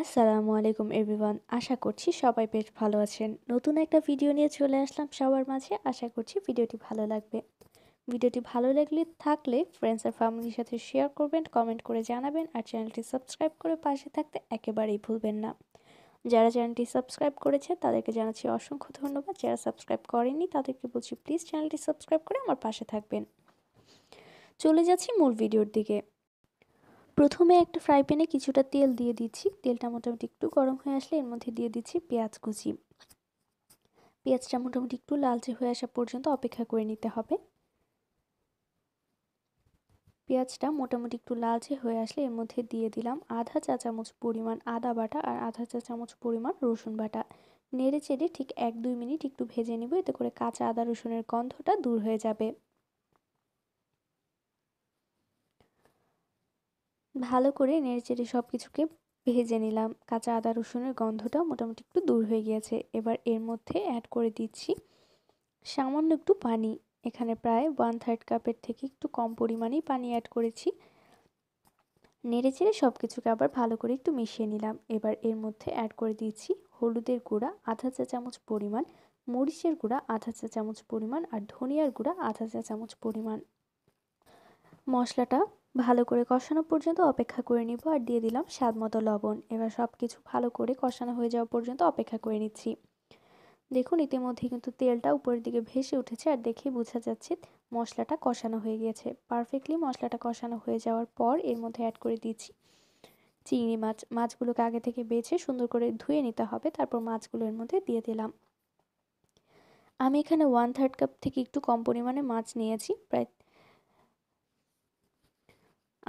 আসসালামু আলাইকুম এভরিওয়ান আশা করছি সবাই বেশ ভালো আছেন নতুন একটা ভিডিও নিয়ে চলে আসলাম সবার মাঝে আশা করছি ভিডিওটি ভালো লাগবে ভিডিওটি ভালো লাগলে থাকলে ফ্রেন্ডস আর ফ্যামিলির সাথে শেয়ার করবেন কমেন্ট করে জানাবেন আর চ্যানেলটি সাবস্ক্রাইব করে পাশে থাকতে একেবারেই ভুলবেন না যারা চ্যানেলটি সাবস্ক্রাইব করেছে তাদেরকে জানাচ্ছি অসংখ্য ধন্যবাদ যারা সাবস্ক্রাইব করেনি তাদেরকে বলছি প্লিজ চ্যানেলটি সাবস্ক্রাইব করে আমার পাশে থাকবেন চলে যাচ্ছি মূল ভিডিওর দিকে প্রথমে একটা ফ্রাই প্যানে কিছুটা তেল দিয়ে দিচ্ছি তেলটা মোটামুটি একটু গরম হয়ে আসলে এর মধ্যে দিয়ে দিচ্ছি পেঁয়াজ কুচি পেঁয়াজটা মোটামুটি একটু লালচে হয়ে আসা পর্যন্ত অপেক্ষা করে নিতে হবে পেঁয়াজটা মোটামুটি একটু লালচে হয়ে আসলে এর মধ্যে দিয়ে দিলাম আধা চা চামচ পরিমাণ আদা বাটা আর আধা চা চামচ পরিমাণ রসুন বাটা নেড়ে চেড়ে ঠিক এক দুই মিনিট একটু ভেজে নেব এতে করে কাঁচা আদা রসুনের গন্ধটা দূর হয়ে যাবে ভালো করে নেড়ে চেড়ে সব কিছুকে ভেজে নিলাম কাঁচা আদা রসুনের গন্ধটা মোটামুটি একটু দূর হয়ে গিয়েছে এবার এর মধ্যে অ্যাড করে দিচ্ছি সামান্য একটু পানি এখানে প্রায় ওয়ান থার্ড কাপের থেকে একটু কম পরিমাণেই পানি অ্যাড করেছি নেড়ে চেড়ে সব কিছুকে আবার ভালো করে একটু মিশিয়ে নিলাম এবার এর মধ্যে অ্যাড করে দিয়েছি হলুদের গুঁড়া আধা চা চামচ পরিমাণ মরিচের গুঁড়া আধা চা চামচ পরিমাণ আর ধনিয়ার গুঁড়া আধা চা চামচ পরিমাণ মশলাটা ভালো করে কষানো পর্যন্ত অপেক্ষা করে নিব আর দিয়ে দিলাম স্বাদ মতো লবণ এবার সব কিছু ভালো করে কষানো হয়ে যাওয়া পর্যন্ত অপেক্ষা করে নিচ্ছি দেখুন ইতিমধ্যে কিন্তু তেলটা উপরের দিকে ভেসে উঠেছে আর দেখে বোঝা যাচ্ছে মশলাটা কষানো হয়ে গিয়েছে পারফেক্টলি মশলাটা কষানো হয়ে যাওয়ার পর এর মধ্যে অ্যাড করে দিচ্ছি চিংড়ি মাছ মাছগুলোকে আগে থেকে বেছে সুন্দর করে ধুয়ে নিতে হবে তারপর মাছগুলো এর মধ্যে দিয়ে দিলাম আমি এখানে ওয়ান থার্ড কাপ থেকে একটু কম পরিমাণে মাছ নিয়েছি প্রায়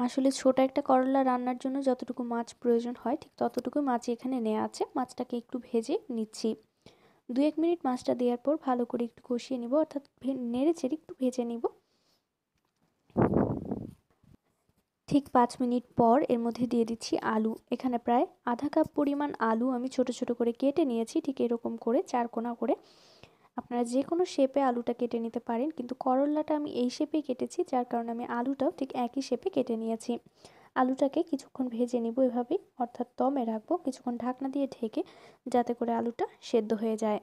আসলে ছোট একটা করলা রান্নার জন্য যতটুকু মাছ প্রয়োজন হয় ঠিক ততটুকু মাছ এখানে নেওয়া আছে মাছটাকে একটু ভেজে নিচ্ছি দু এক মিনিট মাছটা দেওয়ার পর ভালো করে একটু কষিয়ে নিব অর্থাৎ নেড়ে চেড়ে একটু ভেজে নিব ঠিক পাঁচ মিনিট পর এর মধ্যে দিয়ে দিচ্ছি আলু এখানে প্রায় আধা কাপ পরিমাণ আলু আমি ছোট ছোট করে কেটে নিয়েছি ঠিক এরকম করে চার কোনা করে আপনারা যে কোনো শেপে আলুটা কেটে নিতে পারেন কিন্তু করল্লাটা আমি এই শেপে কেটেছি যার কারণে আমি আলুটাও ঠিক একই শেপে কেটে নিয়েছি আলুটাকে কিছুক্ষণ ভেজে নিব এভাবেই অর্থাৎ দমে রাখবো কিছুক্ষণ ঢাকনা দিয়ে ঢেকে যাতে করে আলুটা সেদ্ধ হয়ে যায়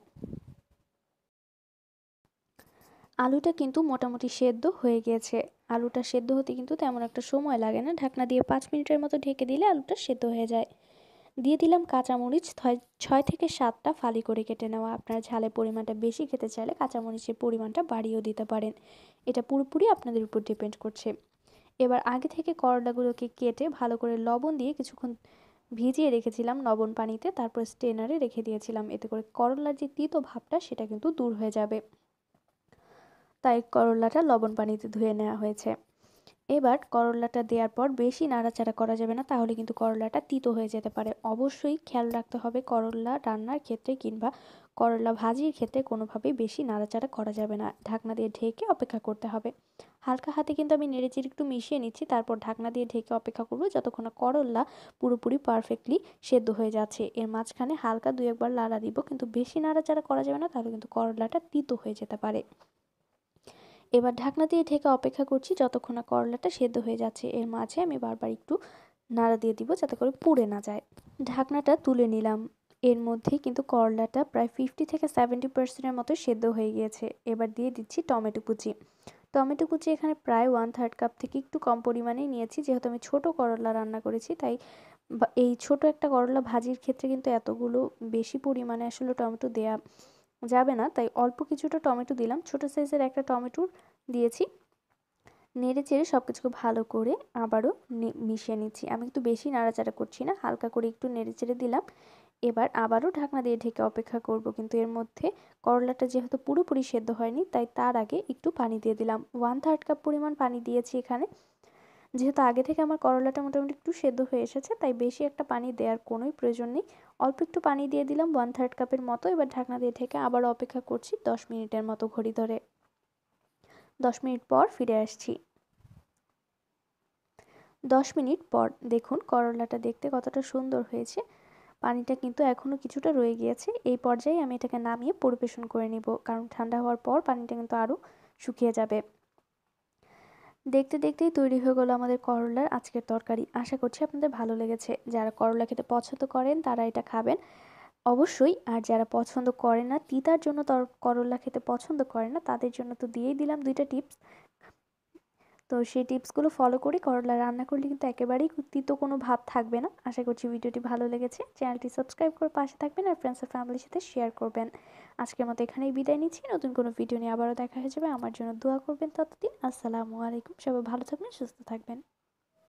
আলুটা কিন্তু মোটামুটি সেদ্ধ হয়ে গিয়েছে আলুটা সেদ্ধ হতে কিন্তু তেমন একটা সময় লাগে না ঢাকনা দিয়ে পাঁচ মিনিটের মতো ঢেকে দিলে আলুটা সেদ্ধ হয়ে যায় দিয়ে দিলাম কাঁচামরিচ ছয় থেকে সাতটা ফালি করে কেটে নেওয়া আপনার ঝালের পরিমাণটা বেশি খেতে চাইলে কাঁচামরিচের পরিমাণটা বাড়িয়েও দিতে পারেন এটা পুরোপুরি আপনাদের উপর ডিপেন্ড করছে এবার আগে থেকে করলাগুলোকে কেটে ভালো করে লবণ দিয়ে কিছুক্ষণ ভিজিয়ে রেখেছিলাম লবণ পানিতে তারপর স্টেনারে রেখে দিয়েছিলাম এতে করে করলার যে তিতো ভাবটা সেটা কিন্তু দূর হয়ে যাবে তাই করলাটা লবণ পানিতে ধুয়ে নেওয়া হয়েছে এবার করলাটা দেওয়ার পর বেশি নাড়াচাড়া করা যাবে না তাহলে কিন্তু করলাটা তিতো হয়ে যেতে পারে অবশ্যই খেয়াল রাখতে হবে করলা রান্নার ক্ষেত্রে কিংবা করলা ভাজির ক্ষেত্রে কোনোভাবেই বেশি নাড়াচাড়া করা যাবে না ঢাকনা দিয়ে ঢেকে অপেক্ষা করতে হবে হালকা হাতে কিন্তু আমি নেড়েচির একটু মিশিয়ে নিচ্ছি তারপর ঢাকনা দিয়ে ঢেকে অপেক্ষা করব যতক্ষণ করলা পুরোপুরি পারফেক্টলি সেদ্ধ হয়ে যাচ্ছে এর মাঝখানে হালকা দু একবার লাড়া দিব কিন্তু বেশি নাড়াচাড়া করা যাবে না তাহলে কিন্তু করলাটা তিতো হয়ে যেতে পারে এবার ঢাকনা দিয়ে ঢেকে অপেক্ষা করছি যতক্ষণ না করলাটা সেদ্ধ হয়ে যাচ্ছে এর মাঝে আমি বারবার একটু নাড়া দিয়ে দিব যাতে করে পুড়ে না যায় ঢাকনাটা তুলে নিলাম এর মধ্যে কিন্তু করলাটা প্রায় ফিফটি থেকে সেভেন্টি পার্সেন্টের মতো সেদ্ধ হয়ে গিয়েছে এবার দিয়ে দিচ্ছি টমেটো কুচি টমেটো কুচি এখানে প্রায় ওয়ান থার্ড কাপ থেকে একটু কম পরিমাণেই নিয়েছি যেহেতু আমি ছোট করলা রান্না করেছি তাই এই ছোট একটা করলা ভাজির ক্ষেত্রে কিন্তু এতগুলো বেশি পরিমাণে আসলে টমেটো দেয়া যাবে না তাই অল্প কিছুটা টমেটো দিলাম ছোট সাইজের একটা টমেটো দিয়েছি নেড়ে চেড়ে সব কিছুকে ভালো করে আবারও মিশিয়ে নিচ্ছি আমি একটু বেশি নাড়াচাড়া করছি না হালকা করে একটু নেড়ে চেড়ে দিলাম এবার আবারও ঢাকনা দিয়ে ঢেকে অপেক্ষা করব কিন্তু এর মধ্যে করলাটা যেহেতু পুরোপুরি সেদ্ধ হয়নি তাই তার আগে একটু পানি দিয়ে দিলাম ওয়ান থার্ড কাপ পরিমাণ পানি দিয়েছি এখানে যেহেতু আগে থেকে আমার করলাটা মোটামুটি একটু সেদ্ধ হয়ে এসেছে তাই বেশি একটা পানি দেওয়ার কোনোই প্রয়োজন নেই অল্প একটু পানি দিয়ে দিলাম ওয়ান থার্ড কাপের মতো এবার ঢাকনা দিয়ে ঢেকে আবার অপেক্ষা করছি দশ মিনিটের মতো ঘড়ি ধরে দশ মিনিট পর ফিরে আসছি দশ মিনিট পর দেখুন করলাটা দেখতে কতটা সুন্দর হয়েছে পানিটা কিন্তু এখনও কিছুটা রয়ে গিয়েছে এই পর্যায়ে আমি এটাকে নামিয়ে পরিবেশন করে নেব কারণ ঠান্ডা হওয়ার পর পানিটা কিন্তু আরও শুকিয়ে যাবে দেখতে দেখতেই তৈরি হয়ে গেলো আমাদের করলার আজকের তরকারি আশা করছি আপনাদের ভালো লেগেছে যারা করলা খেতে পছন্দ করেন তারা এটা খাবেন অবশ্যই আর যারা পছন্দ করে না তিতার জন্য তর করলা খেতে পছন্দ করে না তাদের জন্য তো দিয়েই দিলাম দুইটা টিপস তো সেই টিপসগুলো ফলো করে করলা রান্না করলে কিন্তু একেবারেই তিতো কোনো ভাব থাকবে না আশা করছি ভিডিওটি ভালো লেগেছে চ্যানেলটি সাবস্ক্রাইব করে পাশে থাকবেন আর ফ্রেন্ডস আর ফ্যামিলির সাথে শেয়ার করবেন আজকের মতো এখানেই বিদায় নিচ্ছি নতুন কোনো ভিডিও নিয়ে আবারও দেখা হয়ে যাবে আমার জন্য দোয়া করবেন ততদিন আসসালামু আলাইকুম সবাই ভালো থাকবেন সুস্থ থাকবেন